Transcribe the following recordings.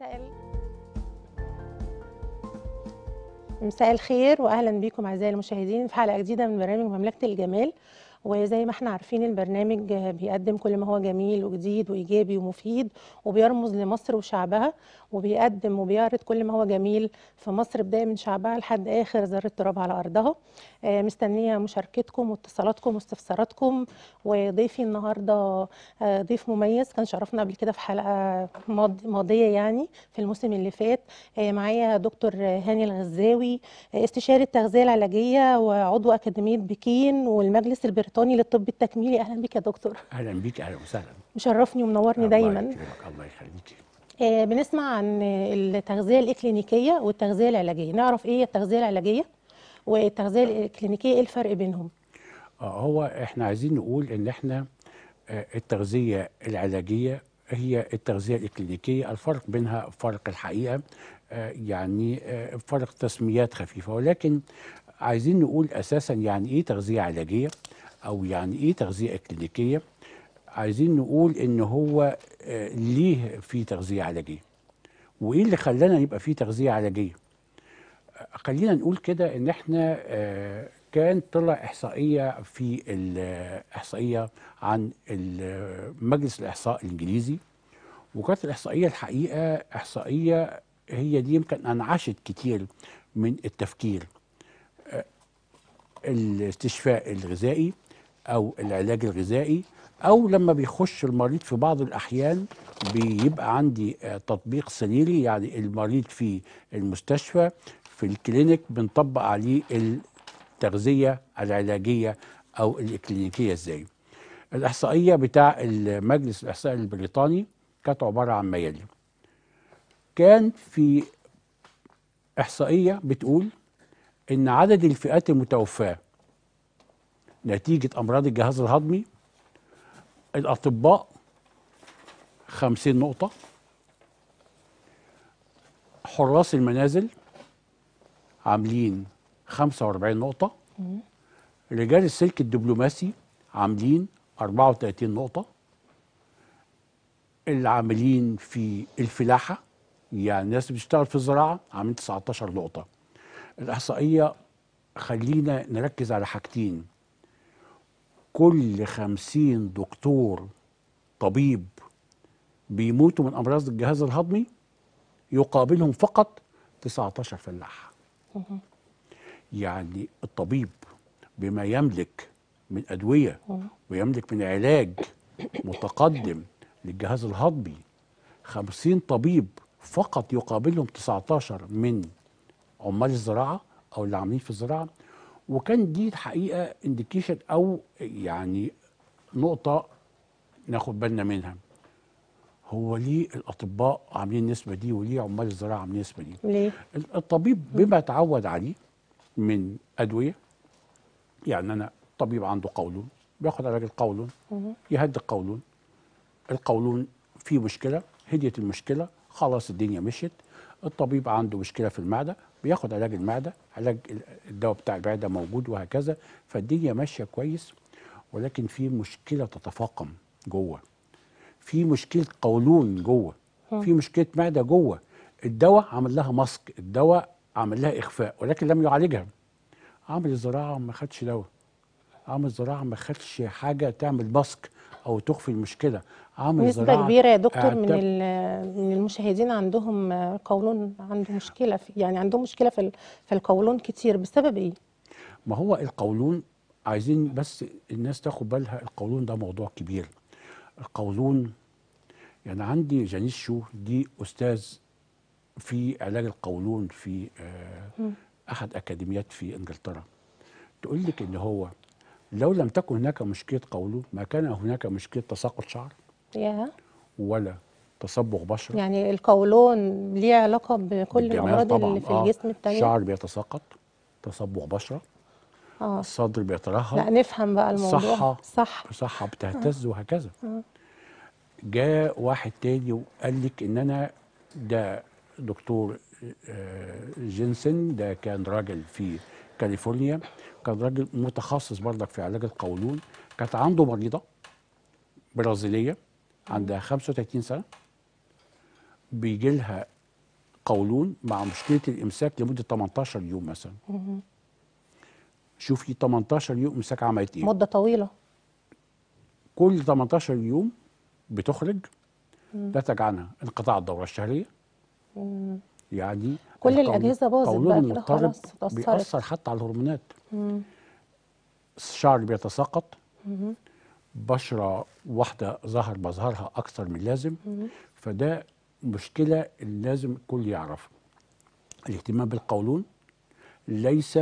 مساء مساء الخير واهلا بيكم اعزائي المشاهدين في حلقه جديده من برنامج مملكه الجمال وزي ما احنا عارفين البرنامج بيقدم كل ما هو جميل وجديد وايجابي ومفيد وبيرمز لمصر وشعبها وبيقدم وبيعرض كل ما هو جميل في مصر بدايه من شعبها لحد اخر ذره تراب على ارضها آه، مستنيه مشاركتكم واتصالاتكم واستفساراتكم وضيفي النهارده آه، ضيف مميز كان شرفنا قبل كده في حلقه ماضيه يعني في الموسم اللي فات آه، معايا دكتور هاني الغزاوي استشاري التغذيه العلاجيه وعضو اكاديميه بكين والمجلس البريطاني الحيطاني للطب التكميلي اهلا بك يا دكتور اهلا بك اهلا وسهلا مشرفني ومنورني دايما الله يخليك آه بنسمع عن التغذيه الاكلينيكيه والتغذيه العلاجيه نعرف ايه التغذيه العلاجيه والتغذيه الاكلينيكيه ايه الفرق بينهم آه، هو احنا عايزين نقول ان احنا آه، التغذيه العلاجيه هي التغذيه الاكلينيكيه الفرق بينها فرق الحقيقه آه، يعني فرق تسميات خفيفه ولكن عايزين نقول اساسا يعني ايه تغذيه علاجيه او يعني ايه تغذيه كلينيكيه عايزين نقول ان هو آه، ليه في تغذيه علاجيه وايه اللي خلانا يبقى في تغذيه علاجيه آه، خلينا نقول كده ان احنا آه، كان طلع احصائيه في الاحصائيه عن مجلس الاحصاء الانجليزي وكانت الاحصائيه الحقيقه احصائيه هي دي يمكن انعشت كتير من التفكير الاستشفاء الغذائي او العلاج الغذائي او لما بيخش المريض في بعض الاحيان بيبقى عندي آه، تطبيق سريري يعني المريض في المستشفى في الكلينيك بنطبق عليه التغذيه العلاجيه او الاكلينيكيه ازاي الاحصائيه بتاع المجلس الاحصائي البريطاني كانت عباره عن ما يلي كان في احصائيه بتقول ان عدد الفئات المتوفاه نتيجة أمراض الجهاز الهضمي الأطباء خمسين نقطة حراس المنازل عاملين 45 نقطة رجال السلك الدبلوماسي عاملين 34 نقطة العاملين في الفلاحة يعني الناس بتشتغل في الزراعة عاملين 19 نقطة الإحصائية خلينا نركز على حاجتين كل خمسين دكتور طبيب بيموتوا من أمراض الجهاز الهضمي يقابلهم فقط 19 فلاح يعني الطبيب بما يملك من أدوية ويملك من علاج متقدم للجهاز الهضمي 50 طبيب فقط يقابلهم 19 من عمال الزراعة أو اللي عاملين في الزراعة وكان دي الحقيقه انديكيشن او يعني نقطه ناخد بالنا منها هو ليه الاطباء عاملين النسبه دي وليه عمال الزراعه عاملين النسبه دي ليه الطبيب بما تعود عليه من ادويه يعني انا طبيب عنده قولون بياخد علاج القولون يهدي القولون القولون فيه مشكله هديت المشكله خلاص الدنيا مشيت الطبيب عنده مشكله في المعده بياخد علاج المعده علاج الدواء بتاع المعده موجود وهكذا فالدنيا ماشيه كويس ولكن في مشكله تتفاقم جوه في مشكله قولون جوه في مشكله معده جوه الدواء عمل لها ماسك الدواء عمل لها اخفاء ولكن لم يعالجها عامل الزراعه ما خدش دواء عامل الزراعه ما خدش حاجه تعمل ماسك او تخفي المشكله عامل نسبة كبيرة يا دكتور آه، من من المشاهدين عندهم قولون عنده مشكلة في يعني عندهم مشكلة في في القولون كتير بسبب ايه؟ ما هو القولون عايزين بس الناس تاخد بالها القولون ده موضوع كبير القولون يعني عندي جانيس شو دي استاذ في علاج القولون في آه، احد اكاديميات في انجلترا تقول لك ان هو لو لم تكن هناك مشكله قولون ما كان هناك مشكله تساقط شعر ولا تصبغ بشره يعني القولون ليه علاقه بكل الامراض اللي في آه، الجسم الجسم آه. الشعر بيتساقط تصبغ بشره آه. الصدر بيترهل لا نفهم بقى الموضوع صحة صح صحة بتهتز آه. وهكذا آه. جاء واحد تاني وقال لك ان انا ده دكتور آه، جينسن ده كان راجل في كاليفورنيا كان راجل متخصص برضك في علاج القولون كانت عنده مريضه برازيليه عندها 35 سنه بيجي لها قولون مع مشكله الامساك لمده 18 يوم مثلا شوفي 18 يوم امساك عملت ايه مده طويله كل 18 يوم بتخرج نتج عنها انقطاع الدوره الشهريه يعني كل الاجهزه باظت بقى كده خلاص اتأثرت بيأثر حتى على الهرمونات الشعر بيتساقط بشره واحده ظهر مظهرها اكثر من اللازم مم. فده مشكله اللي لازم الكل يعرفها الاهتمام بالقولون ليس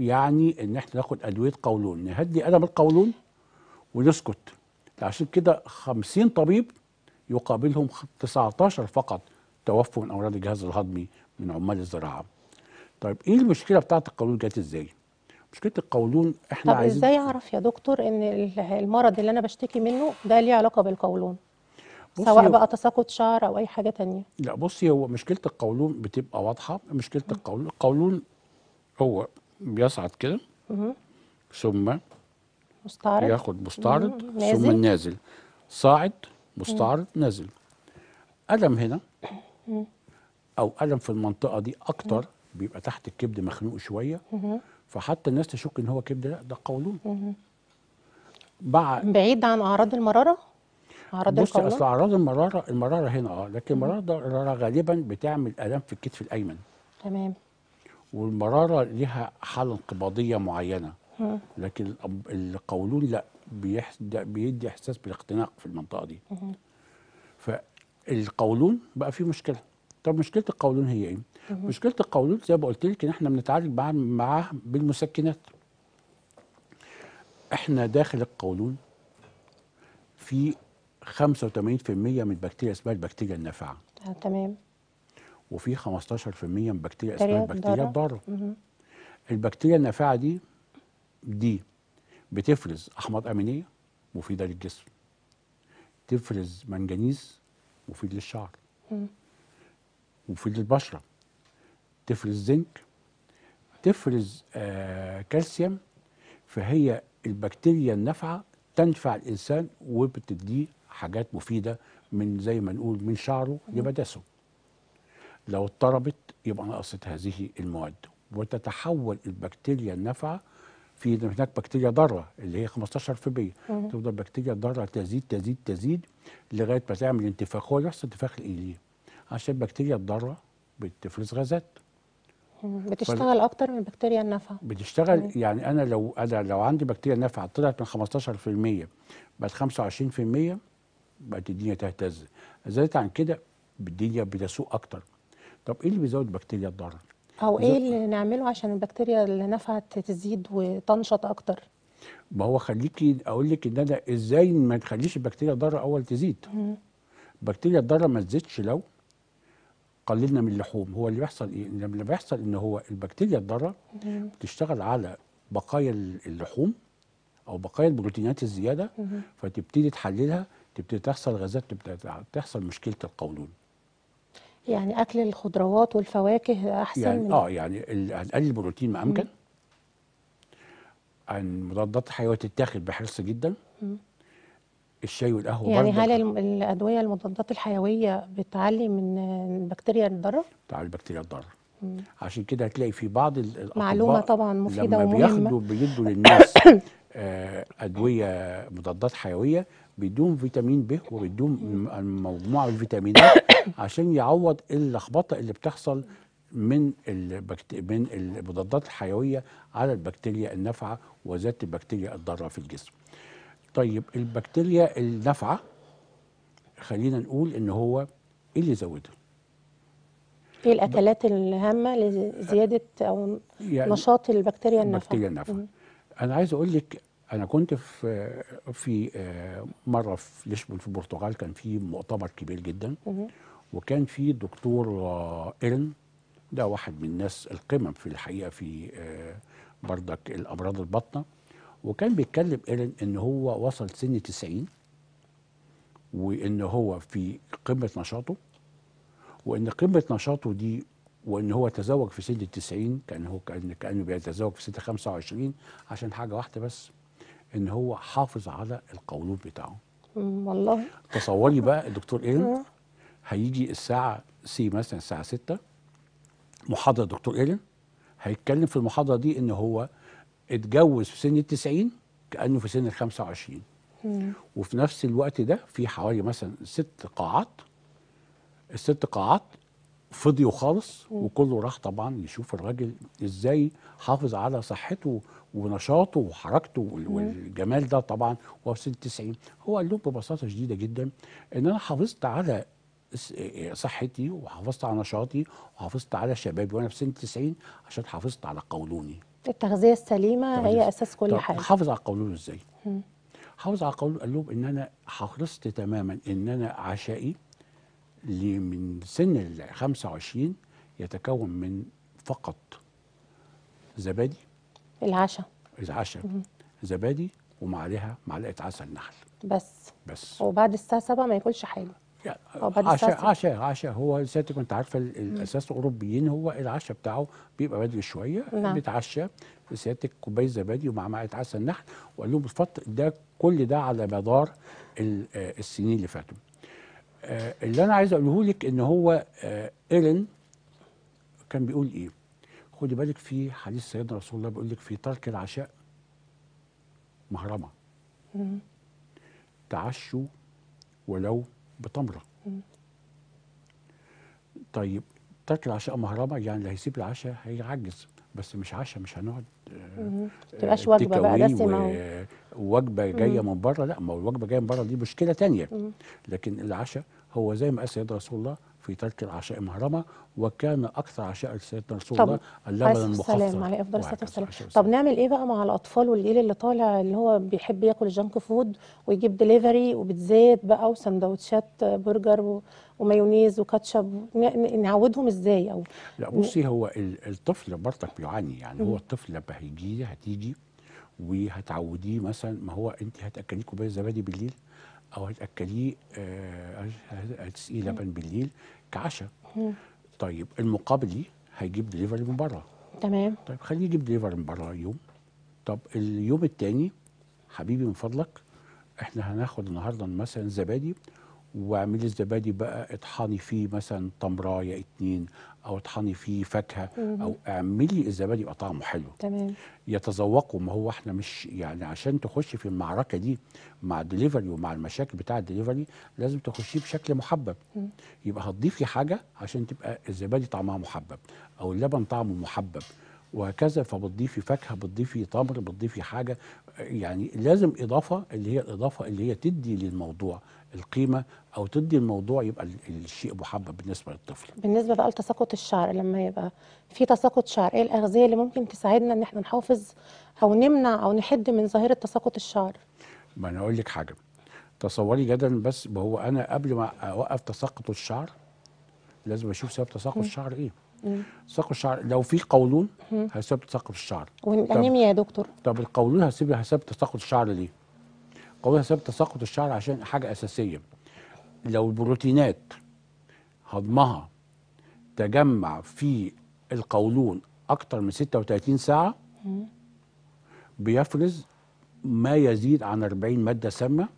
يعني ان احنا ناخد ادويه قولون نهدي الم القولون ونسكت عشان كده 50 طبيب يقابلهم 19 فقط توفر من امراض الجهاز الهضمي من عمال الزراعه. طيب ايه المشكله بتاعه القولون جت ازاي؟ مشكله القولون احنا طب عايزين ازاي اعرف يا دكتور ان المرض اللي انا بشتكي منه ده ليه علاقه بالقولون؟ سواء بقى تساقط شعر او اي حاجه تانية لا بصي هو مشكله القولون بتبقى واضحه مشكله القولون القولون هو بيصعد كده ثم مستعرض ياخد مستعرض ثم نازل صاعد مستعرض نازل ألم هنا او الم في المنطقه دي اكتر بيبقى تحت الكبد مخنوق شويه فحتى الناس تشك ان هو كبد لا ده قولون بعيد عن اعراض المراره اعراض بص اصل اعراض المراره المراره هنا اه لكن المراره غالبا بتعمل الام في الكتف الايمن تمام والمراره لها حاله انقباضيه معينه مم. لكن القولون لا بيدي احساس بالاختناق في المنطقه دي مم. القولون بقى فيه مشكله طب مشكله القولون هي ايه مشكله القولون زي ما قلت لك ان احنا بنتعالج معاه بالمسكنات احنا داخل القولون في 85% من البكتيريا اسمها البكتيريا النافعه تمام وفي 15% من بكتيريا اسمها البكتيريا آه، الضاره البكتيريا النافعه دي دي بتفرز احماض امينيه مفيده للجسم تفرز منجنيز مفيد للشعر مفيد للبشره تفرز زنك تفرز آه كالسيوم فهي البكتيريا النافعه تنفع الانسان وبتديه حاجات مفيده من زي ما نقول من شعره لمداسه لو اضطربت يبقى نقصت هذه المواد وتتحول البكتيريا النافعه في هناك بكتيريا ضاره اللي هي 15 تفضل بكتيريا ضاره تزيد تزيد تزيد لغايه ما تعمل انتفاخ هو يحصل انتفاخ الايليم عشان البكتيريا الضاره بتفرز غازات بتشتغل اكتر من البكتيريا النافعه بتشتغل مم. يعني انا لو انا لو عندي بكتيريا نافعه طلعت من 15% بقت 25% بقت الدنيا تهتز زادت عن كده الدنيا بتسوء اكتر طب ايه اللي بيزود بكتيريا الضاره او ايه اللي نعمله عشان البكتيريا اللي نفعت تزيد وتنشط اكتر ما هو خليكي اقول لك ان انا ازاي ما تخليش البكتيريا الضاره اول تزيد البكتيريا الضاره ما تزيدش لو قللنا من اللحوم هو اللي بيحصل ايه اللي بيحصل ان هو البكتيريا الضاره بتشتغل على بقايا اللحوم او بقايا البروتينات الزياده فتبتدي تحللها تبتدي تحصل غازات تبتدي تحصل مشكله القولون يعني اكل الخضروات والفواكه احسن يعني من اه يعني هنقلل البروتين ما امكن عن مضادات الحيوية تتاخد بحرص جدا مم. الشاي والقهوه يعني هل الادويه المضادات الحيويه بتعلي من البكتيريا الضاره؟ بتعلي البكتيريا الضاره عشان كده هتلاقي في بعض الاطباء معلومه طبعا مفيده لما ومهمه بياخدوا بيدوا للناس آه، ادويه مضادات حيويه بيدوم فيتامين ب وبيدوم مجموعه من الفيتامينات عشان يعوض اللخبطه اللي بتحصل من من المضادات الحيويه على البكتيريا النافعه وذات البكتيريا الضاره في الجسم. طيب البكتيريا النافعه خلينا نقول ان هو ايه اللي زودها؟ ايه الاكلات الهامه لزياده او يعني نشاط البكتيريا النافعه؟ البكتيريا النافعه. انا عايز اقول لك انا كنت في في آه، مره في لشبون في البرتغال كان في مؤتمر كبير جدا وكان في دكتور ايرن آه، ده واحد من الناس القمم في الحقيقه في آه، بردك الامراض البطنه وكان بيتكلم ايرن ان هو وصل سن 90 وان هو في قمه نشاطه وان قمه نشاطه دي وان هو تزوج في سن 90 كان هو كان كانه بيتزوج في سن 25 عشان حاجه واحده بس ان هو حافظ على القولون بتاعه والله تصوري بقى الدكتور ايرن هيجي الساعه سي مثلا الساعه 6 محاضره دكتور ايرن هيتكلم في المحاضره دي ان هو اتجوز في سن ال 90 كانه في سن ال 25 وفي نفس الوقت ده في حوالي مثلا ست قاعات الست قاعات فضيوا خالص وكله راح طبعا يشوف الراجل ازاي حافظ على صحته ونشاطه وحركته والجمال ده طبعا وهو في سن 90 هو قال لهم ببساطه شديده جدا ان انا حافظت على إيه، صحتي وحافظت على نشاطي وحافظت على شبابي وانا في سن 90 عشان حافظت على قولوني التغذيه السليمه هي اساس كل حاجه حافظ على قولوني ازاي؟ حافظ على قولوني قال لهم ان انا حرصت تماما ان انا عشائي اللي من سن ال 25 يتكون من فقط زبادي العشاء العشاء زبادي ومعليها معلقه عسل نحل بس بس وبعد الساعه 7 ما ياكلش حاجه عشاء عشاء عشاء هو سيادتك انت عارفه الاساس الاوروبيين هو العشاء بتاعه بيبقى بدري شويه نعم. بيتعشى سيادتك كوبايه زبادي ومع معلقه عسل نحل وقال لهم الفطر ده كل ده على مدار آه، السنين اللي فاتوا آه، اللي انا عايز اقوله لك ان هو آه، ايرن كان بيقول ايه خدي بالك في حديث سيدنا رسول الله بيقول لك في ترك العشاء مهرمه تعشوا ولو بتمره طيب ترك العشاء مهرمه يعني اللي هيسيب العشاء هيعجز بس مش عشاء مش هنقعد آه، تبقاش وجبه بقى دسمه وجبه جايه من بره لا ما الوجبه جايه من بره دي مشكله تانية لكن العشاء هو زي ما قال سيدنا رسول الله في ترك العشاء مهرمة وكان أكثر عشاء سيدنا رسول الله اللبن المخفض عليه أفضل الصلاة والسلام طب نعمل إيه بقى مع الأطفال والجيل اللي طالع اللي هو بيحب ياكل جانك فود ويجيب ديليفري وبيتزات بقى وسندوتشات برجر ومايونيز وكاتشب نعودهم إزاي أو لا بصي هو الطفل برضك بيعاني يعني هو الطفل لما هيجي هتيجي وهتعوديه مثلا ما هو انت هتاكليه كوبايه زبادي بالليل او هتاكليه آه هتسقيه لبن بالليل كعشاء طيب المقابل ليه هيجيب دليفري من بره تمام طيب خليه يجيب دليفري من بره يوم طب اليوم التاني حبيبي من فضلك احنا هناخد النهارده مثلا زبادي واعملي الزبادي بقى اطحني فيه مثلا تمرايه اتنين او اطحني فيه فاكهه او اعملي الزبادي يبقى طعمه حلو تمام يتذوقوا ما هو احنا مش يعني عشان تخش في المعركه دي مع الدليفري ومع المشاكل بتاع الدليفري لازم تخشيه بشكل محبب مم. يبقى هتضيفي حاجه عشان تبقى الزبادي طعمها محبب او اللبن طعمه محبب وهكذا فبتضيفي فاكهه بتضيفي تمر بتضيفي حاجه يعني لازم اضافه اللي هي الاضافه اللي هي تدي للموضوع القيمه او تدي الموضوع يبقى الشيء محبب بالنسبه للطفل. بالنسبه بقى لتساقط الشعر لما يبقى في تساقط شعر ايه الاغذيه اللي ممكن تساعدنا ان احنا نحافظ او نمنع او نحد من ظاهره تساقط الشعر؟ ما انا اقول لك حاجه تصوري جدا بس هو انا قبل ما اوقف تساقط الشعر لازم اشوف سبب تساقط الشعر ايه. ساق الشعر لو في قولون هيسبب تساقط الشعر والانيميا يا دكتور طب القولون هيسبب هيسبب تساقط الشعر ليه؟ القولون هيسبب تساقط الشعر عشان حاجه اساسيه لو البروتينات هضمها تجمع في القولون اكتر من 36 ساعه بيفرز ما يزيد عن 40 ماده سامه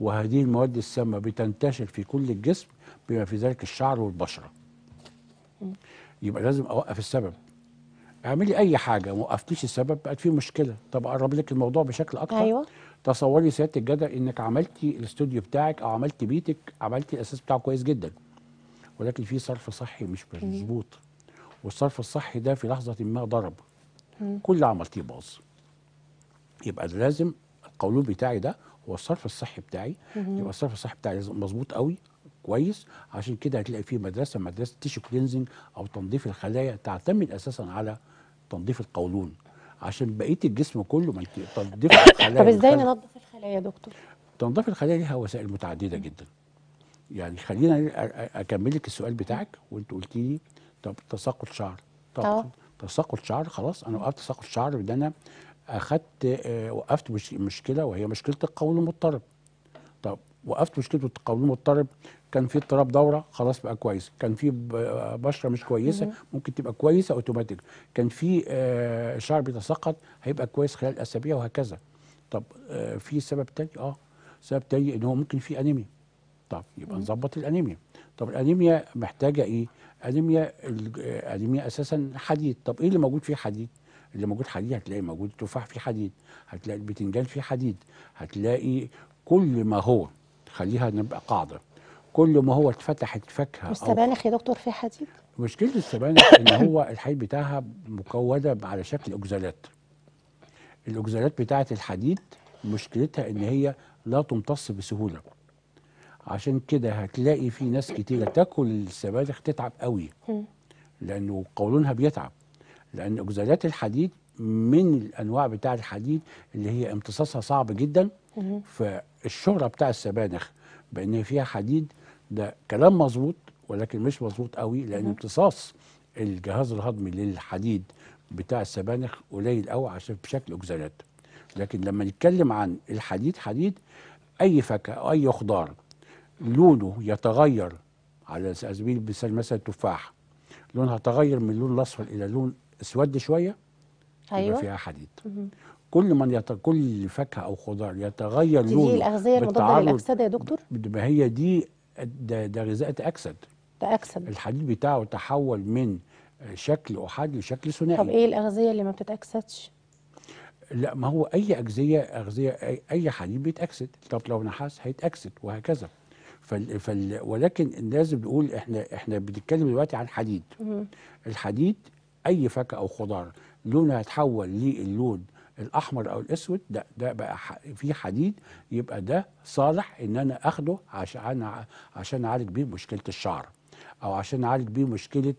وهذه المواد السامه بتنتشر في كل الجسم بما في ذلك الشعر والبشره يبقى لازم اوقف السبب اعملي اي حاجه ما وقفتيش السبب بقت في مشكله طب اقرب لك الموضوع بشكل اكتر ايوه تصوري سياده الجدع انك عملتي الاستوديو بتاعك او عملتي بيتك عملتي الاساس بتاعه كويس جدا ولكن في صرف صحي مش مظبوط والصرف الصحي ده في لحظه ما ضرب كل اللي عملتيه باظ يبقى لازم القولون بتاعي ده هو الصرف الصحي بتاعي يبقى الصرف الصحي بتاعي لازم مظبوط قوي كويس عشان كده هتلاقي في مدرسه مدرسه تيشو كلينزنج او تنظيف الخلايا تعتمد اساسا على تنظيف القولون عشان بقيه الجسم كله ما تنظيف الخلايا طب ازاي ننظف الخلايا يا دكتور؟ تنظيف الخلايا ليها وسائل متعدده جدا يعني خلينا اكمل لك السؤال بتاعك وانت قلت لي طب تساقط شعر طب آه. تساقط شعر خلاص انا وقفت تساقط شعر ده انا اخذت آه، وقفت مشكله وهي مشكله القولون المضطرب طب وقفت مشكله القولون المضطرب كان في اضطراب دوره خلاص بقى كويس كان في بشره مش كويسه ممكن تبقى كويسه اوتوماتيك كان في آه، شعر بيتساقط هيبقى كويس خلال اسابيع وهكذا طب آه، في سبب تاني اه سبب تاني ان هو ممكن في انيميا طب يبقى نظبط الانيميا طب الانيميا محتاجه ايه انيميا آه، انيميا اساسا حديد طب ايه اللي موجود فيه حديد اللي موجود حديد هتلاقي موجود التفاح فيه حديد هتلاقي البتنجان فيه حديد هتلاقي كل ما هو خليها نبقى قاعده كل ما هو اتفتحت فاكهه والسبانخ يا دكتور فيها حديد مشكله السبانخ ان هو الحديد بتاعها مكونه على شكل اكزالات الاكزالات بتاعه الحديد مشكلتها ان هي لا تمتص بسهوله عشان كده هتلاقي في ناس كتيره تاكل السبانخ تتعب قوي لانه قولونها بيتعب لان اكزالات الحديد من الانواع بتاع الحديد اللي هي امتصاصها صعب جدا فالشهره بتاع السبانخ بان فيها حديد ده كلام مظبوط ولكن مش مظبوط قوي لان امتصاص الجهاز الهضمي للحديد بتاع السبانخ قليل قوي عشان بشكل اكسالات لكن لما نتكلم عن الحديد حديد اي فاكهه او اي خضار لونه يتغير على سبيل المثال مثلا التفاح لونها تغير من اللون الاصفر الى لون اسود شويه ايوه يبقى فيها حديد كل من يت... كل فاكهه او خضار يتغير لونه دي الاغذيه المضاده للاكسده يا دكتور ما هي دي ده ده غذاء تاكسد تاكسد الحديد بتاعه تحول من شكل احاد لشكل ثنائي طب ايه الاغذيه اللي ما بتتاكسدش؟ لا ما هو اي اغذيه اغذيه اي حديد بيتاكسد طب لو نحاس هيتاكسد وهكذا فال فال ولكن لازم نقول احنا احنا بنتكلم دلوقتي عن حديد الحديد اي فاكهه او خضار لونها هيتحول للون الاحمر او الاسود ده ده بقى في حديد يبقى ده صالح ان انا اخده عشان عشان اعالج بيه مشكله الشعر او عشان اعالج بيه مشكله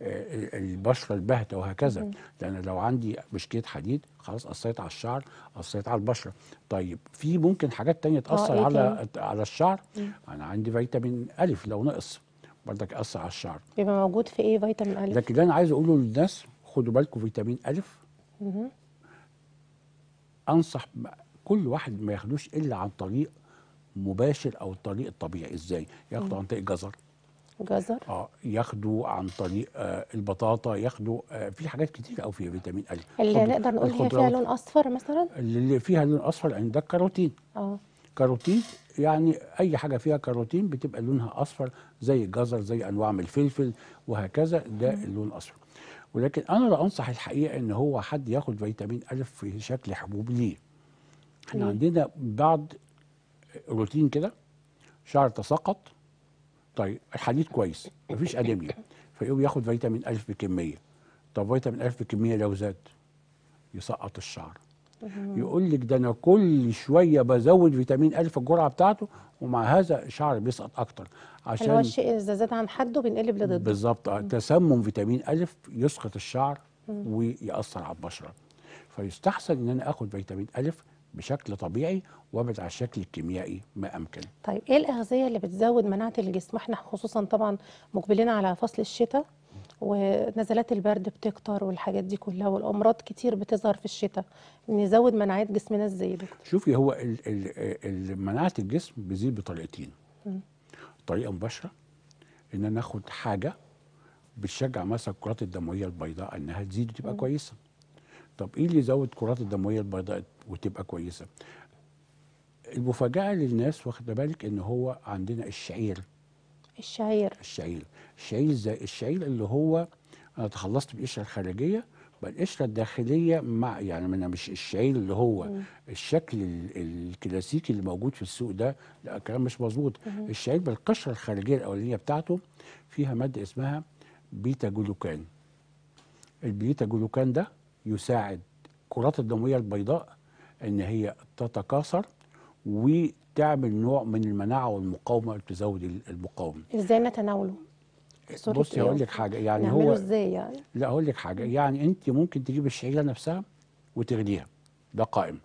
البشره البهته وهكذا لان لو عندي مشكله حديد خلاص اثرت على الشعر اثرت على البشره طيب في ممكن حاجات تانية آه، تاثر إيه على على الشعر انا عندي فيتامين الف لو نقص برضك اثر على الشعر يبقى موجود في ايه فيتامين الف لكن اللي انا عايز اقوله للناس خدوا بالكم فيتامين الف مم. انصح كل واحد ما ياخدوش الا عن طريق مباشر او الطريق الطبيعي ازاي ياخدوا عن طريق جزر جزر اه ياخدوا عن طريق آه البطاطا ياخدوا آه في حاجات كتير قوي فيها فيتامين ا اللي نقدر نقول هي فيها لون اصفر مثلا اللي فيها لون اصفر لان يعني ده كاروتين اه كاروتين يعني اي حاجه فيها كاروتين بتبقى لونها اصفر زي الجزر زي انواع من الفلفل وهكذا ده اللون اصفر ولكن انا لا انصح الحقيقه ان هو حد ياخد فيتامين الف في شكل حبوب ليه احنا عندنا بعض روتين كده شعر تساقط طيب الحديد كويس مفيش انيميا فيقوم ياخد فيتامين الف بكميه طب فيتامين الف بكميه لو زاد يسقط الشعر يقول لك ده انا كل شويه بزود فيتامين ا في الجرعه بتاعته ومع هذا الشعر بيسقط اكتر عشان هو الشيء اذا زاد عن حده بينقلب لضده بالظبط تسمم فيتامين ا يسقط الشعر ويأثر على البشره فيستحسن ان انا اخد فيتامين ا بشكل طبيعي وابعد على الشكل الكيميائي ما امكن. طيب ايه الاغذيه اللي بتزود مناعه الجسم؟ احنا خصوصا طبعا مقبلين على فصل الشتاء ونزلات البرد بتكتر والحاجات دي كلها والامراض كتير بتظهر في الشتاء نزود مناعات جسمنا ازاي دكتور شوفي هو مناعه الجسم بتزيد بطريقتين طريقه مباشره ان انا اخد حاجه بتشجع مثلا الكرات الدمويه البيضاء انها تزيد وتبقى كويسه طب ايه اللي يزود الكرات الدمويه البيضاء وتبقى كويسه المفاجاه للناس واخده بالك ان هو عندنا الشعير الشعير الشعير الشعير زي الشعير اللي هو انا تخلصت بالقشره الخارجيه القشره الداخليه مع يعني انا مش الشعير اللي هو مم. الشكل الكلاسيكي اللي موجود في السوق ده لا كلام مش مظبوط الشعير بالقشره الخارجيه الاولانيه بتاعته فيها ماده اسمها بيتا جلوكان البيتا جلوكان ده يساعد الكرات الدمويه البيضاء ان هي تتكاثر تعمل نوع من المناعه والمقاومه تزود المقاومه ازاي نتناوله بصي هقول لك حاجه يعني هو ازاي يعني لا هقول لك حاجه يعني انت ممكن تجيب الشعيره نفسها وتغليها ده قائم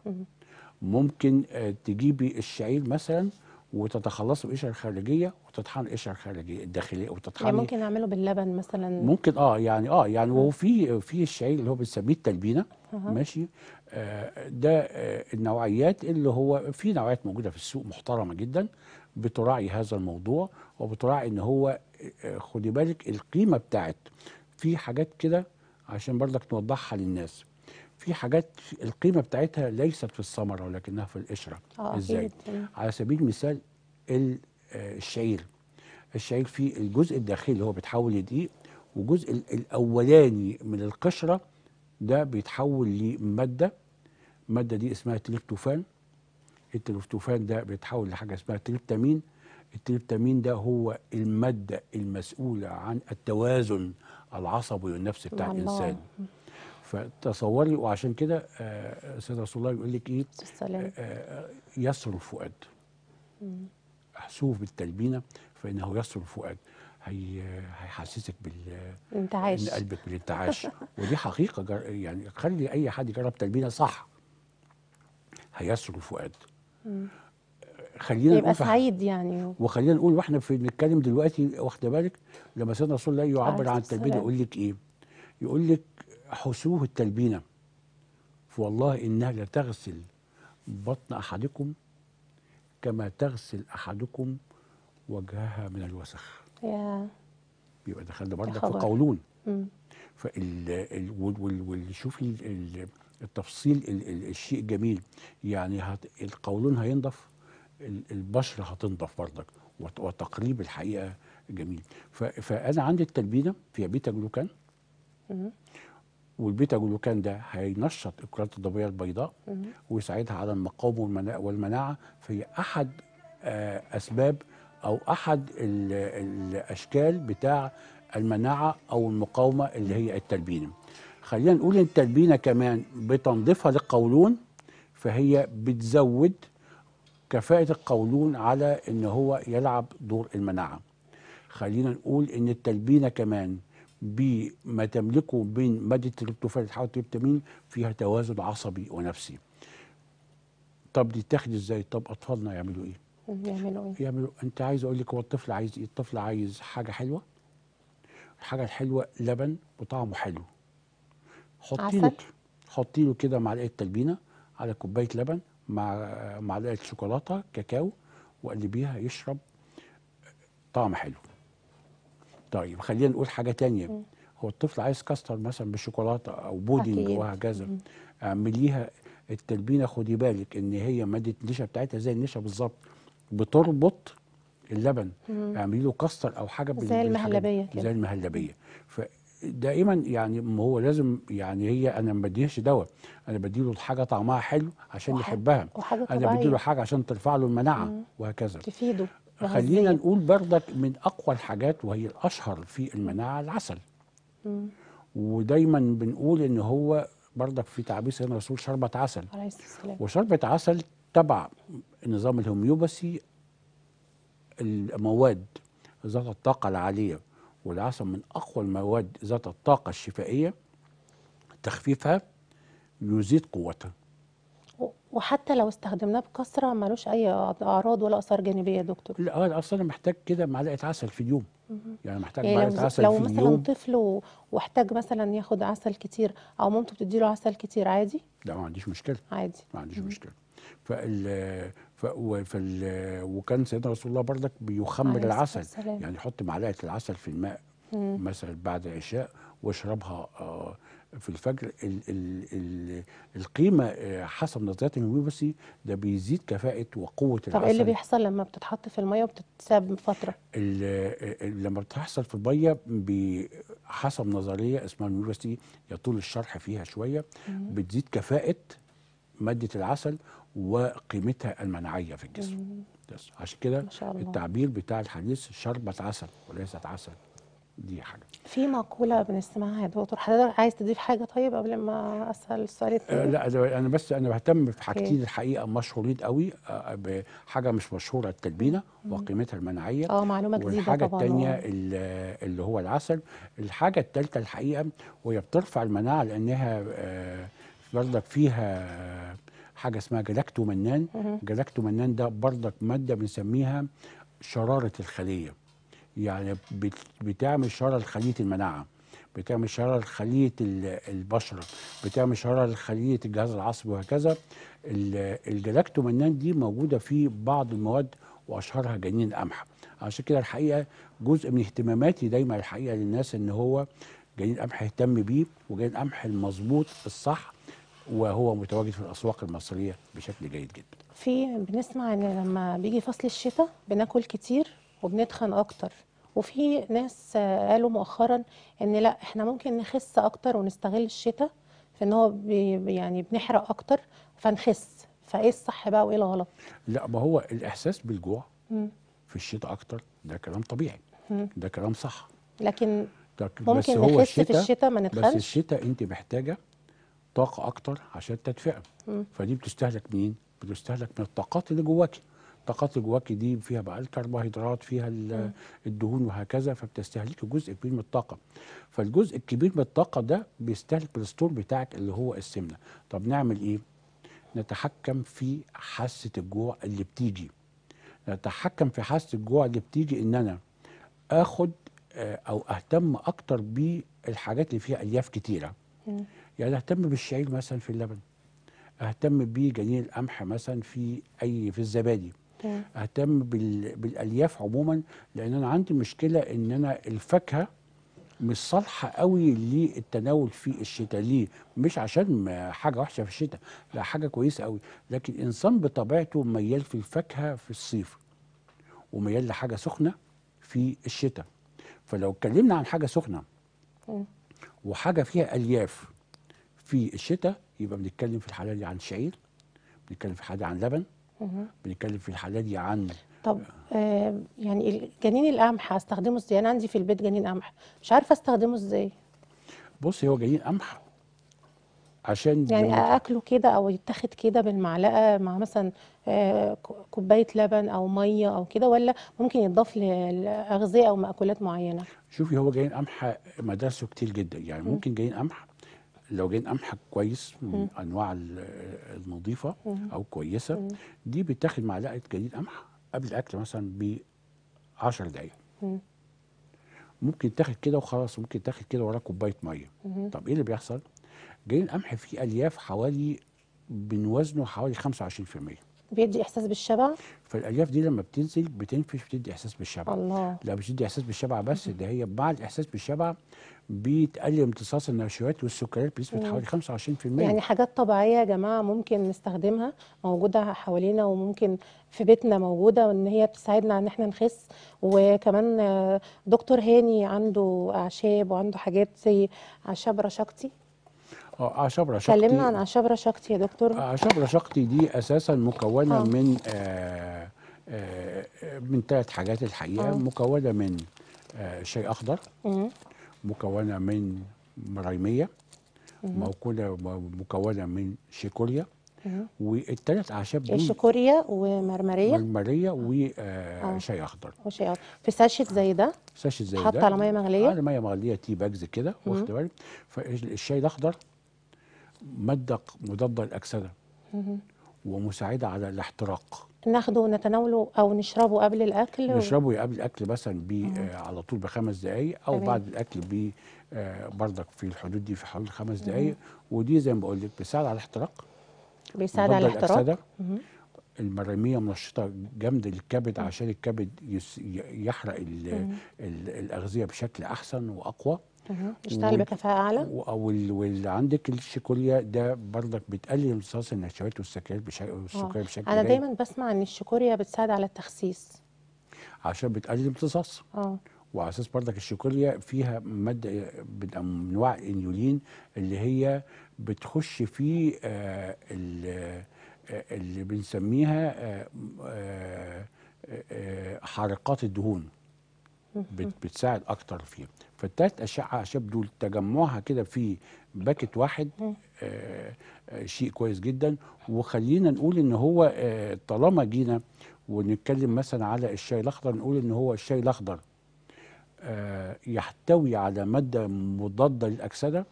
ممكن آه، تجيبي الشعير مثلا وتتخلصي بالقشره الخارجيه وتطحن القشره الخارجيه الداخليه وتطحن يعني ممكن اعمله باللبن مثلا ممكن اه يعني اه يعني وفي في الشعير اللي هو بنسميه التلبينه ماشي ده آه، النوعيات اللي هو في نوعيات موجوده في السوق محترمه جدا بتراعي هذا الموضوع وبتراعي ان هو آه، خدي بالك القيمه بتاعت في حاجات كده عشان برضك نوضحها للناس في حاجات القيمه بتاعتها ليست في الثمره ولكنها في القشره آه، ازاي على سبيل المثال الشعير الشعير في الجزء الداخلي اللي هو بيتحول لدقيق والجزء الاولاني من القشره ده بيتحول لماده الماده دي اسمها تريبتوفان التريبتوفان ده بيتحول لحاجه اسمها تريبتامين التريبتامين ده هو الماده المسؤوله عن التوازن العصبي والنفسي بتاع الله. الانسان فتصوري وعشان كده سيد رسول الله يقول لك ايه آه، آه، يسر الفؤاد احسوه بالتلبينه فانه يسر الفؤاد هي هيحسسك بال انتعاش ان قلبك بالانتعاش ودي حقيقه جر... يعني خلي اي حد يجرب تلبينه صح هيسري فؤاد خلينا يبقى سعيد يعني وخلينا نقول واحنا في بنتكلم دلوقتي واخده بالك لما سيدنا رسول الله يعبر عن التلبينه يقول لك ايه؟ يقول لك حسوه التلبينه فوالله انها لتغسل بطن احدكم كما تغسل احدكم وجهها من الوسخ. يا يبقى دخلنا برضك في قولون. مم. شوف التفصيل الشيء جميل يعني القولون هينضف البشرة هتنضف برضك وتقريب الحقيقة جميل فأنا عندي التلبينة فيها بيتا جلوكان والبيتا جلوكان ده هينشط الكرات الضبية البيضاء ويساعدها على المقاومة والمناعة فهي أحد آه، أسباب أو أحد الأشكال بتاع المناعه او المقاومه اللي هي التلبينه خلينا نقول التلبينه كمان بتنظيفها للقولون فهي بتزود كفاءه القولون على ان هو يلعب دور المناعه خلينا نقول ان التلبينه كمان بما تملكه بين ماده التريبتوفان والتريبتامين فيها توازن عصبي ونفسي طب دي تاخد ازاي طب اطفالنا يعملوا ايه يعملوا ايه يعملوا انت عايز اقول لك هو الطفل عايز ايه الطفل عايز حاجه حلوه الحاجه الحلوه لبن وطعمه حلو حطي حطيله كده معلقه تلبينه على كوبايه لبن مع معلقه شوكولاته كاكاو وقلبيها يشرب طعم حلو طيب خلينا نقول حاجه تانية م. هو الطفل عايز كاستر مثلا بالشوكولاته او بودنج وهكذا اعمليها التلبينه خدي بالك ان هي ماده النشا بتاعتها زي النشا بالظبط بتربط اللبن اعملي له كاستر او حاجه زي المهلبيه كده زي المهلبيه فدائما يعني هو لازم يعني هي انا ما بديهش دواء انا بديله حاجه طعمها حلو عشان وح... يحبها وحاجة طبعية. انا بديله حاجه عشان ترفع له المناعه مم. وهكذا تفيده خلينا نقول بردك من اقوى الحاجات وهي الاشهر في المناعه العسل مم. ودايما بنقول ان هو بردك في تعبير سيدنا الرسول شربة عسل عليه وشربة عسل تبع النظام الهوميوباثي المواد ذات الطاقة العالية والعسل من أقوى المواد ذات الطاقة الشفائية تخفيفها يزيد قوتها وحتى لو استخدمناه بكثرة ملوش أي أعراض ولا آثار جانبية يا دكتور لا أصل أنا محتاج كده معلقة عسل في اليوم يعني محتاج يعني معلقة عسل لو في اليوم لو مثلا طفل واحتاج مثلا ياخد عسل كتير أو مامته بتديله عسل كتير عادي؟ لا ما عنديش مشكلة عادي ما عنديش مشكلة فال وفي وكان سيدنا رسول الله برضك بيخمر العسل السلام. يعني يحط معلقه العسل في الماء مم. مثلا بعد العشاء واشربها آه، في الفجر ال ال ال القيمه آه، حسب نظريات الهوميوباثي ده بيزيد كفاءه وقوه طب العسل طب ايه اللي بيحصل لما بتتحط في الميه وبتتساب فتره؟ آه، لما بتحصل في الميه حسب نظريه اسمها الهوميوباثي يطول الشرح فيها شويه بتزيد كفاءه ماده العسل وقيمتها المناعيه في الجسم بس عشان كده التعبير بتاع الحديث شربة عسل وليست عسل دي حاجه في مقوله بنسمعها يا دكتور حضرتك عايز تضيف حاجه طيب قبل ما اسال السؤال آه، الثاني لا انا بس انا بهتم في حاجتين الحقيقه مشهورين قوي آه، بحاجه مش مشهوره التلبينه وقيمتها المناعيه اه معلومه جديده طبعا والحاجه الثانيه اللي هو العسل الحاجه الثالثه الحقيقه وهي بترفع المناعه لانها آه برضك فيها حاجه اسمها جلاكتو منان جلاكتو منان ده برضك ماده بنسميها شراره الخليه يعني بتعمل شراره لخليه المناعه بتعمل شراره لخليه البشره بتعمل شراره لخليه الجهاز العصبي وهكذا الجلاكتو منان دي موجوده في بعض المواد واشهرها جنين القمح عشان كده الحقيقه جزء من اهتماماتي دايما الحقيقه للناس ان هو جنين القمح يهتم بيه وجنين القمح المظبوط الصح وهو متواجد في الاسواق المصريه بشكل جيد جدا. في بنسمع ان لما بيجي فصل الشتاء بناكل كتير وبنتخن اكتر وفي ناس قالوا مؤخرا ان لا احنا ممكن نخس اكتر ونستغل الشتاء في ان هو بي يعني بنحرق اكتر فنخس فايه الصح بقى وايه الغلط؟ لا ما هو الاحساس بالجوع م. في الشتاء اكتر ده كلام طبيعي م. ده كلام صح لكن ممكن بس هو نخس الشتاء في الشتاء ما نتخنش بس الشتاء انت محتاجه طاقه اكتر عشان التدفئه فدي بتستهلك منين؟ بتستهلك من الطاقات اللي جواكي الطاقات اللي جواكي دي فيها بقى الكربوهيدرات فيها الدهون وهكذا فبتستهلك جزء كبير من الطاقه فالجزء الكبير من الطاقه ده بيستهلك الستور بتاعك اللي هو السمنه طب نعمل ايه نتحكم في حاسه الجوع اللي بتيجي نتحكم في حاسه الجوع اللي بتيجي ان انا اخد آه، او اهتم اكتر بالحاجات اللي فيها الياف كتيره يعني اهتم بالشعير مثلا في اللبن اهتم بجنين القمح مثلا في اي في الزبادي اهتم بالالياف عموما لان انا عندي مشكله ان انا الفاكهه مش صالحه قوي للتناول في الشتاء ليه مش عشان حاجه وحشه في الشتاء لا حاجه كويسه قوي لكن الانسان بطبيعته ميال في الفاكهه في الصيف وميال لحاجه سخنه في الشتاء فلو اتكلمنا عن حاجه سخنه وحاجه فيها الياف في الشتاء يبقى بنتكلم في الحاله دي عن شعير بنتكلم في الحاله دي عن لبن بنتكلم في الحاله دي عن طب آه يعني جنين القمح استخدمه ازاي انا يعني عندي في البيت جنين قمح مش عارفه استخدمه ازاي بص هو جنين قمح عشان يعني اكله كده او يتاخد كده بالمعلقه مع مثلا آه، كوبايه لبن او ميه او كده ولا ممكن يتضاف لاغذيه او مأكولات معينه شوفي هو جنين قمح مدارسه كتير جدا يعني ممكن جنين قمح لو جينا قمحك كويس من انواع النظيفه او كويسه دي بتاخد معلقه جديد قمح قبل الاكل مثلا ب 10 دقائق ممكن تاخد كده وخلاص ممكن تاخد كده وراه كوبايه ميه طب ايه اللي بيحصل؟ جنين القمح فيه الياف حوالي بنوزنه حوالي 25% بيدي احساس بالشبع فالالياف دي لما بتنزل بتنفش بتدي احساس بالشبع الله لا مش بتدي احساس بالشبع بس ده هي بعد احساس بالشبع بيتقلل امتصاص النشويات والسكريات بنسبه حوالي 25% يعني حاجات طبيعيه يا جماعه ممكن نستخدمها موجوده حوالينا وممكن في بيتنا موجوده وان هي بتساعدنا ان احنا نخس وكمان دكتور هاني عنده اعشاب وعنده حاجات زي اعشاب رشاقتي اه اعشاب رشاقتي كلمنا عن اعشاب رشاقتي يا دكتور اعشاب رشاقتي دي اساسا مكونه أوه. من آآ آه، آآ آه، من ثلاث حاجات الحقيقه أوه. مكونه من آه، شيء اخضر مم. مكونه من مرايميه موجوده مكونه من شيكوريا والثلاث اعشاب دي شيكوريا ومرمريه مرمريه وشاي اخضر وشاي اخضر في ساشيت زي ده ساشيت زي ده حط على ميه مغليه على ميه مغليه تي باجز كده واخد بالك فالشاي الاخضر ماده مضاده للاكسده ومساعده على الاحتراق ناخده ونتناوله او نشربه قبل الاكل نشربه قبل الاكل مثلا ب آه على طول بخمس دقائق او تمام. بعد الاكل ب آه بردك في الحدود دي في حوالي خمس دقائق ودي زي ما بقول لك بيساعد على الاحتراق بيساعد على الاحتراق المراميه منشطه جامده للكبد عشان الكبد يحرق الاغذيه بشكل احسن واقوى يشتغل بكفاءه اعلى واللي عندك الشيكوليا ده برضك بتقلل امتصاص النشويات والسكريات آه. والسكر بشكل انا دايما بسمع ان الشيكوليا بتساعد على التخسيس عشان بتقلل امتصاص اه وعلى اساس برضك الشيكوليا فيها ماده من انواع الانيولين اللي هي بتخش في آه، آه، اللي بنسميها حرقات الدهون بتساعد اكتر فيه فالثلاث أشعة أعشاب دول تجمعها كده في باكت واحد آه، آه، شيء كويس جدا وخلينا نقول ان هو آه، طالما جينا ونتكلم مثلا على الشاي الاخضر نقول ان هو الشاي الاخضر يحتوي على ماده مضاده للاكسده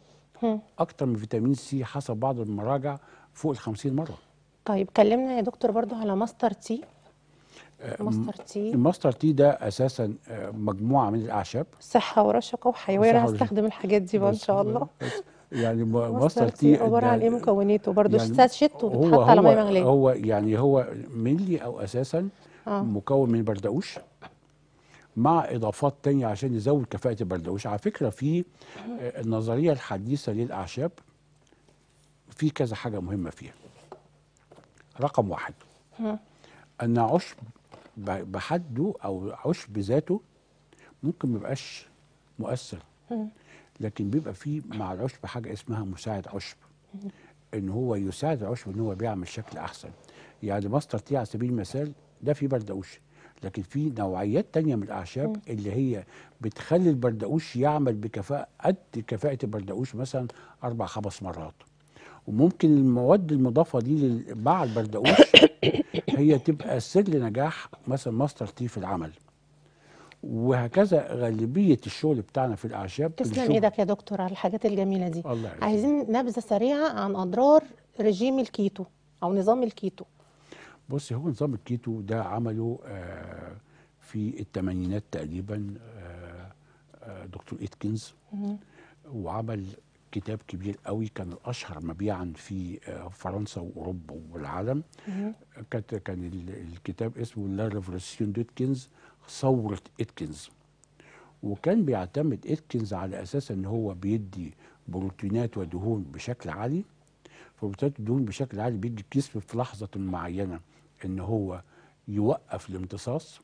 اكتر من فيتامين سي حسب بعض المراجع فوق ال 50 مره طيب كلمنا يا دكتور برضو على ماستر تي ماستر تي آه، الماستر تي ده اساسا آه، مجموعه من الاعشاب صحه ورشقه وحيويه انا هستخدم الحاجات دي بقى ان شاء الله يعني ماستر تي عباره عن ايه مكوناته برضه يعني ساشيت وبتحط على ميه مغليه هو يعني هو ملي او اساسا آه. مكون من بردقوش مع اضافات تانية عشان يزود كفاءه البردقوش على فكره في آه، النظريه الحديثه للاعشاب في كذا حاجه مهمه فيها رقم واحد ان عشب بحده او عشب ذاته ممكن ما يبقاش مؤثر لكن بيبقى فيه مع العشب حاجه اسمها مساعد عشب ان هو يساعد العشب ان هو بيعمل شكل احسن يعني ماستر تي على سبيل المثال ده فيه بردقوش لكن في نوعيات تانية من الأعشاب اللي هي بتخلي البردقوش يعمل بكفاءة قد كفاءة البردقوش مثلا أربع خمس مرات وممكن المواد المضافه دي مع البردقوش هي تبقى سر لنجاح مثلا ماستر تي في العمل وهكذا غالبيه الشغل بتاعنا في الاعشاب تسلم ايدك يا دكتور على الحاجات الجميله دي الله يعزيز. عايزين نبذه سريعه عن اضرار رجيم الكيتو او نظام الكيتو بص هو نظام الكيتو ده عمله آه في الثمانينات تقريبا آه آه دكتور اتكنز وعمل كتاب كبير قوي كان الاشهر مبيعا في آه، فرنسا واوروبا والعالم كانت كان الكتاب اسمه لا ريفولوسيون ديتكنز ثوره اتكنز وكان بيعتمد اتكنز على اساس ان هو بيدي بروتينات ودهون بشكل عالي فبروتينات ودهون بشكل عالي بيدي الجسم في لحظه معينه ان هو يوقف الامتصاص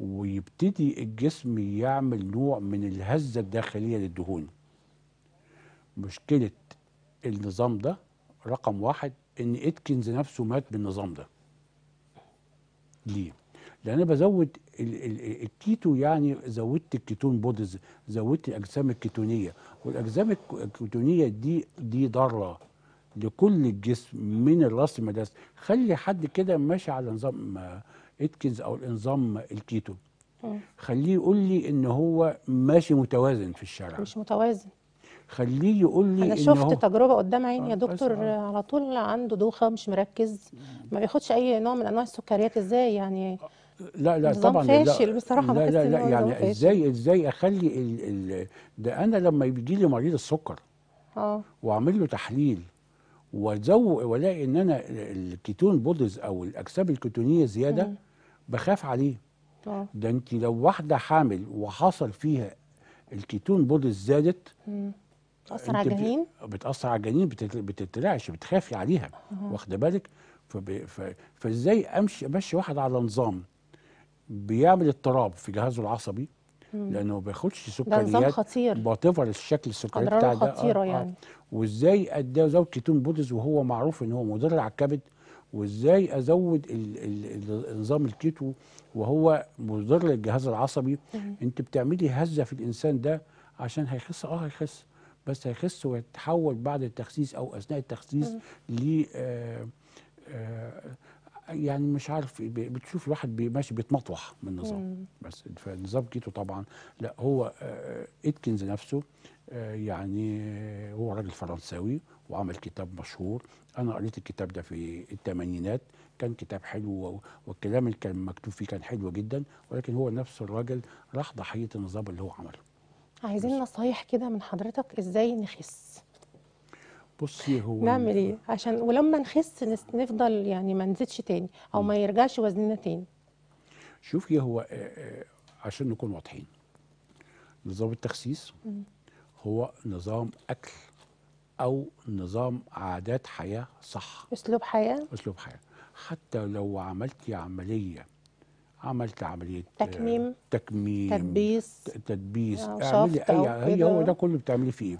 ويبتدي الجسم يعمل نوع من الهزه الداخليه للدهون مشكله النظام ده رقم واحد ان اتكنز نفسه مات بالنظام ده ليه لان انا بزود الكيتو يعني زودت الكيتون بودز زودت الاجسام الكيتونيه والاجسام الكيتونيه دي دي ضاره لكل الجسم من الراس للمدرسة خلي حد كده ماشي على نظام اتكنز او النظام الكيتو خليه يقول لي ان هو ماشي متوازن في الشارع مش متوازن خليه يقول لي انا شفت تجربه قدام عيني يا آه، دكتور أسأل. آه. على طول عنده دوخه مش مركز ما بياخدش اي نوع من انواع السكريات ازاي يعني آه، لا لا طبعا فاشل بصراحه لا لا, لا يعني ازاي ازاي اخلي الـ الـ ده انا لما بيجي لي مريض السكر اه واعمل له تحليل وازوق والاقي ان انا الكيتون بودز او الاجسام الكيتونيه زياده م. بخاف عليه اه ده انت لو واحده حامل وحصل فيها الكيتون بودز زادت م. بتاثر على الجنين بتاثر على الجنين بتترعش بتخافي عليها واخده بالك فازاي امشي امشي واحد على نظام بيعمل اضطراب في جهازه العصبي لانه ما بياخدش سكريات ده نظام خطير الشكل السكري بتاع ده خطيره آه, آه. يعني آه. وازاي ازود كيتون بودز وهو معروف ان هو مضر على الكبد وازاي ازود نظام الكيتو وهو مضر للجهاز العصبي انت بتعملي هزه في الانسان ده عشان هيخس اه هيخس بس هيخس ويتحول بعد التخسيس او اثناء التخسيس ل آه، آه، يعني مش عارف بتشوف الواحد ماشي بيتمطوح من النظام بس فنظام كيتو طبعا لا هو آه، اتكنز نفسه يعني هو راجل فرنساوي وعمل كتاب مشهور انا قريت الكتاب ده في الثمانينات كان كتاب حلو والكلام اللي كان مكتوب فيه كان حلو جدا ولكن هو نفس الراجل راح ضحيه النظام اللي هو عمله عايزين نصايح كده من حضرتك ازاي نخس بصي هو نعمل ايه عشان ولما نخس نفضل يعني ما نزيدش تاني او ما يرجعش وزننا تاني شوفي هو عشان نكون واضحين نظام التخسيس هو نظام اكل او نظام عادات حياه صح اسلوب حياه اسلوب حياه حتى لو عملتي عمليه عملت عمليه آه، تكميم تكميم تدبيس تدبيس آه، اعملي اي هي هو ده كله بتعملي فيه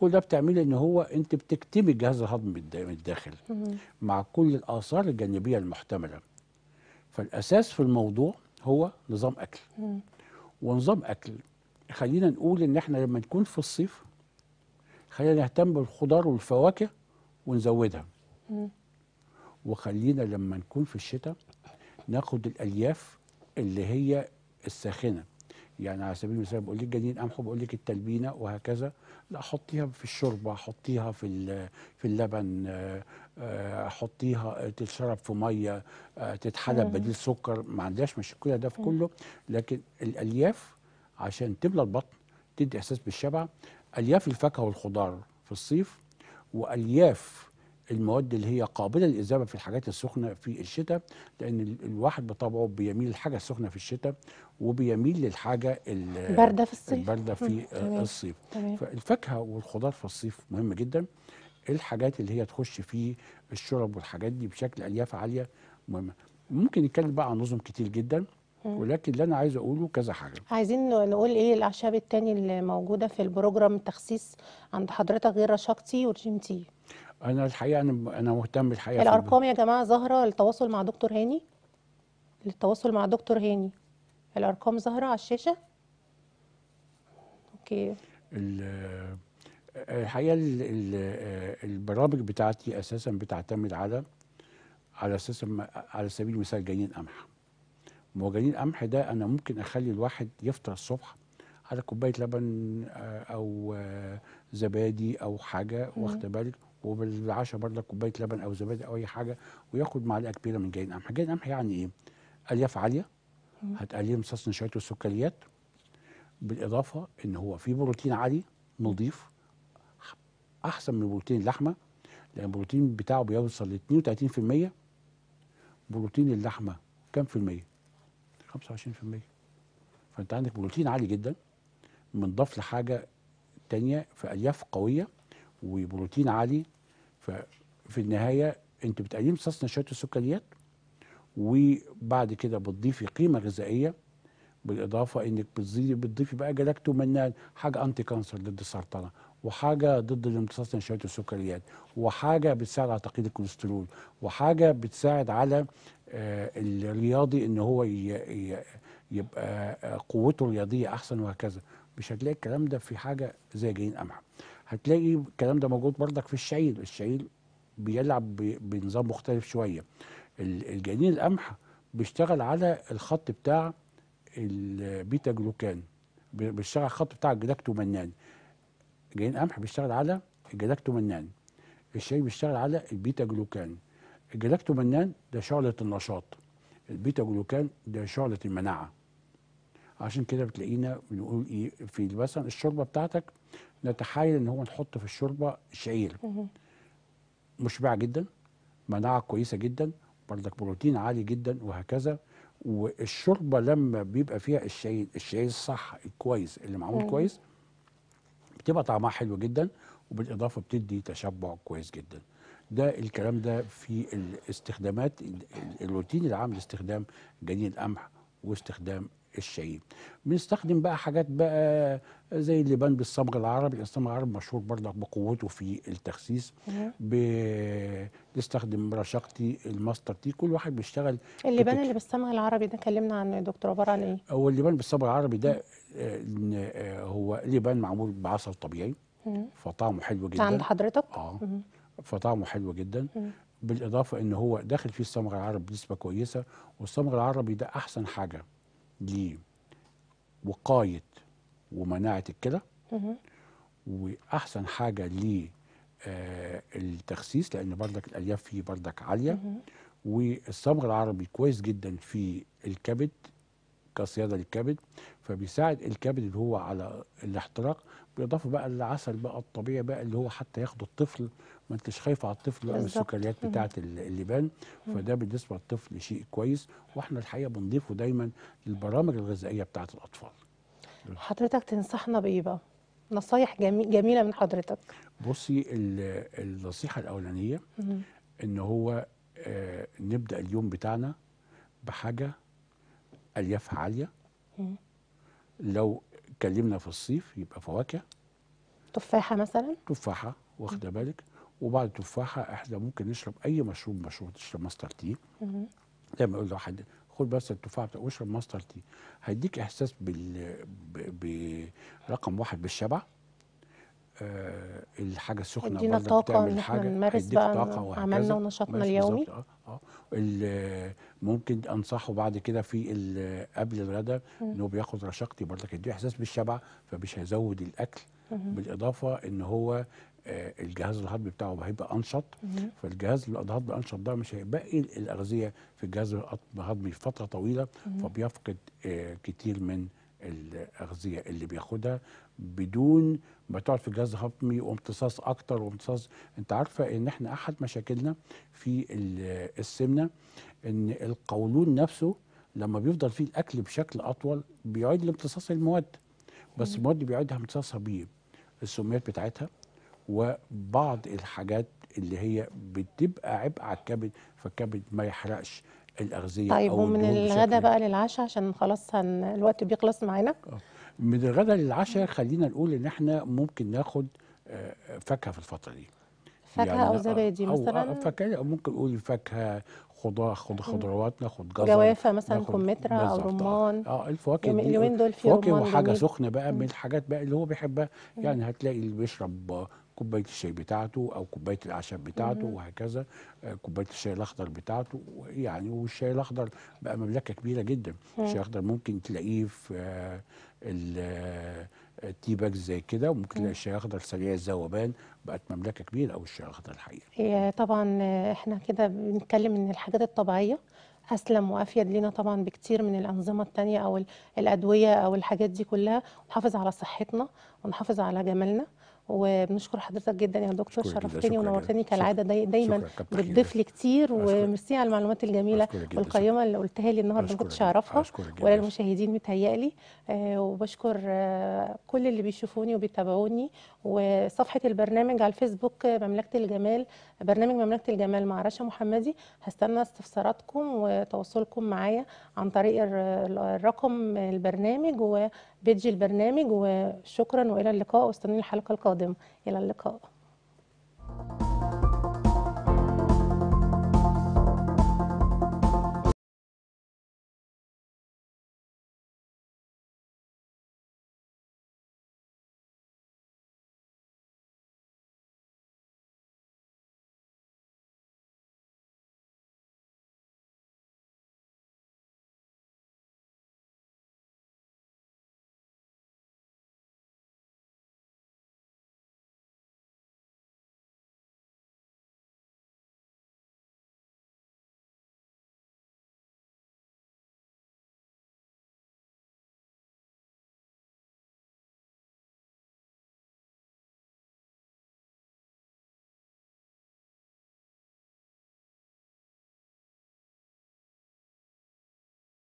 كل ده بتعملي ان هو انت بتكتمي الجهاز الهضمي من الداخل مع كل الاثار الجانبيه المحتمله فالاساس في الموضوع هو نظام اكل ونظام اكل خلينا نقول ان احنا لما نكون في الصيف خلينا نهتم بالخضار والفواكه ونزودها وخلينا لما نكون في الشتاء ناخد الالياف اللي هي الساخنه يعني على سبيل المثال بقول لك جنين قمح بقول لك التلبينه وهكذا لا حطيها في الشوربه حطيها في في اللبن آه، حطيها آه، تتشرب في ميه آه، تتحلب بديل سكر ما عندهاش مشكله ده في كله لكن الالياف عشان تملى البطن تدي احساس بالشبع الياف الفاكهه والخضار في الصيف والياف المواد اللي هي قابله للاذابه في الحاجات السخنه في الشتاء لان الواحد بطبعه بيميل للحاجه السخنه في الشتاء وبيميل للحاجه البارده في الصيف البارده في مم. الصيف مم. فالفاكهه والخضار في الصيف مهم جدا الحاجات اللي هي تخش في الشرب والحاجات دي بشكل الياف عاليه مهمه ممكن نتكلم بقى عن نظم كتير جدا ولكن اللي انا عايز اقوله كذا حاجه عايزين نقول ايه الاعشاب التاني اللي موجوده في البروجرام التخسيس عند حضرتك غير رشاق تي تي انا الحقيقه انا انا مهتم الحقيقه الارقام يا جماعه ظاهره للتواصل مع دكتور هاني للتواصل مع دكتور هاني الارقام ظاهره على الشاشه اوكي الحقيقه البرامج بتاعتي اساسا بتعتمد على على اساس على سبيل المثال جنين قمح ما هو جنين قمح ده انا ممكن اخلي الواحد يفطر الصبح على كوبايه لبن آه، او آه، زبادي او حاجه واخده بالك وبالعشاء برضه كوبايه لبن او زبادي او اي حاجه وياخد معلقه كبيره من جين قمح جين قمح يعني ايه الياف عاليه هتقلل امتصاص نشويات والسكريات بالاضافه ان هو في بروتين عالي نضيف احسن من بروتين اللحمه لان البروتين بتاعه بيوصل ل 32% بروتين اللحمه كام في الميه 25% فانت عندك بروتين عالي جدا منضاف لحاجه ثانيه في الياف قويه وبروتين عالي ففي النهايه انت بتقليل امتصاص نشويات السكريات وبعد كده بتضيفي قيمه غذائيه بالاضافه انك بتضيفي بتضيفي بقى منال حاجه انتي كانسر ضد السرطانة وحاجه ضد الامتصاص نشويات السكريات وحاجه بتساعد على تقليل الكوليسترول وحاجه بتساعد على آه، الرياضي ان هو يبقى آه، قوته الرياضيه احسن وهكذا مش هتلاقي الكلام ده في حاجه زي جين أمعه هتلاقي الكلام ده موجود بردك في الشعير الشعير بيلعب بنظام مختلف شويه الجنين القمح بيشتغل على الخط بتاع البيتا جلوكان بيشتغل على الخط بتاع الجلاكتو منان جنين القمح بيشتغل على الجلاكتو منان الشاي بيشتغل على البيتا جلوكان الجلاكتو منان ده شعلة النشاط البيتا جلوكان ده شعلة المناعة عشان كده بتلاقينا بنقول ايه في مثلا الشوربه بتاعتك نتحايل ان هو نحط في الشوربه شعير مشبع جدا مناعه كويسه جدا برضك بروتين عالي جدا وهكذا والشوربه لما بيبقى فيها الشعير الشعير الصح الكويس اللي معمول كويس بتبقى طعمها حلو جدا وبالاضافه بتدي تشبع كويس جدا ده الكلام ده في الاستخدامات الروتين العام لاستخدام جنين القمح واستخدام الشهيد بنستخدم بقى حاجات بقى زي اللبان بالصبغ العربي الصبغ العربي مشهور برضك بقوته في التخسيس بنستخدم رشاقتي الماستر تي كل واحد بيشتغل اللبان كتك. اللي بالصبغ العربي ده كلمنا يا دكتور عباره عن ايه هو اللبان بالصبغ العربي ده آه، هو لبان معمول بعسل طبيعي آه. فطعمه حلو جدا عند حضرتك اه فطعمه حلو جدا بالاضافه ان هو داخل فيه الصمغ العربي بنسبه كويسه والصمغ العربي ده احسن حاجه لوقايه ومناعه الكلى واحسن حاجه للتخسيس آه، لان بردك الالياف فيه بردك عاليه والصمغ العربي كويس جدا في الكبد كصيادة للكبد فبيساعد الكبد اللي هو على الاحتراق بيضافوا بقى للعسل بقى الطبيعي بقى اللي هو حتى ياخده الطفل ما انتش خايف على الطفل بقى من السكريات بتاعه اللبان فده بالنسبه للطفل شيء كويس واحنا الحقيقه بنضيفه دايما للبرامج الغذائيه بتاعه الاطفال. حضرتك تنصحنا بايه بقى؟ نصايح جميله من حضرتك. بصي النصيحه الاولانيه ان هو آه، نبدا اليوم بتاعنا بحاجه الياف عاليه لو اتكلمنا في الصيف يبقى فواكه تفاحه مثلا تفاحه واخده بالك وبعد التفاحه احنا ممكن نشرب اي مشروب مشروب تشرب ماستر تي زي ما اقول لواحد خد بس التفاحه واشرب ماستر تي هيديك احساس بال ب... برقم واحد بالشبع آه، الحاجه السخنه ادينا طاقه ان احنا نمارس بقى عملنا ونشاطنا اليومي آه،, آه. اه ممكن انصحه بعد كده في قبل الغداء انه بياخد رشاقتي برضك يديه احساس بالشبع فمش هيزود الاكل مم. بالاضافه ان هو الجهاز الهضمي بتاعه هيبقى انشط مم. فالجهاز الهضمي الانشط ده مش هيبقي الاغذيه في الجهاز الهضمي فتره طويله مم. فبيفقد كتير من الاغذيه اللي بياخدها بدون ما تقعد في جهاز هضمي وامتصاص اكتر وامتصاص انت عارفه ان احنا احد مشاكلنا في السمنه ان القولون نفسه لما بيفضل فيه الاكل بشكل اطول بيعيد لامتصاص المواد بس المواد بيعيدها امتصاصها بالسميات السميات بتاعتها وبعض الحاجات اللي هي بتبقى عبء على الكبد فالكبد ما يحرقش الاغذيه طيب ومن الغداء بقى للعشاء عشان خلاص هن... الوقت بيخلص معانا آه. من الغداء للعشاء خلينا نقول ان احنا ممكن ناخد آه، فاكهه في الفتره دي فاكهه يعني او زبادي آه، مثلا فاكهه ممكن نقول فاكهه خضار خد خضروات ناخد جزر جوافه مثلا كمثرى او رمان اه الفواكه اليومين دول في رمان وحاجه سخنه بقى من الحاجات بقى اللي هو بيحبها يعني هتلاقي اللي بيشرب كوبايه الشاي بتاعته او كوبايه الاعشاب بتاعته وهكذا آه، كوبايه الشاي الاخضر بتاعته يعني والشاي الاخضر بقى مملكه كبيره جدا الشاي الاخضر ممكن تلاقيه في آه، التي باج آه، زي كده وممكن تلاقي الشاي الاخضر سريع الذوبان بقت مملكه كبيره او الشاي الاخضر الحقيقي هي طبعا احنا كده بنتكلم ان الحاجات الطبيعيه اسلم وافيد لينا طبعا بكتير من الانظمه الثانيه او الادويه او الحاجات دي كلها ونحافظ على صحتنا ونحافظ على جمالنا وبنشكر حضرتك جدا يا دكتور شرفتني ونورتني كالعاده داي دايما بتضيف لي كتير وميرسي على المعلومات الجميله والقيمه اللي قلتها لي النهارده ما كنتش اعرفها ولا المشاهدين متهيألي آه وبشكر آه كل اللي بيشوفوني وبيتابعوني وصفحه البرنامج على الفيسبوك مملكه الجمال برنامج مملكه الجمال مع رشا محمدي هستنى استفساراتكم وتواصلكم معايا عن طريق الرقم البرنامج وبيدج البرنامج وشكرا والى اللقاء واستنوني الحلقه القادمه الى اللقاء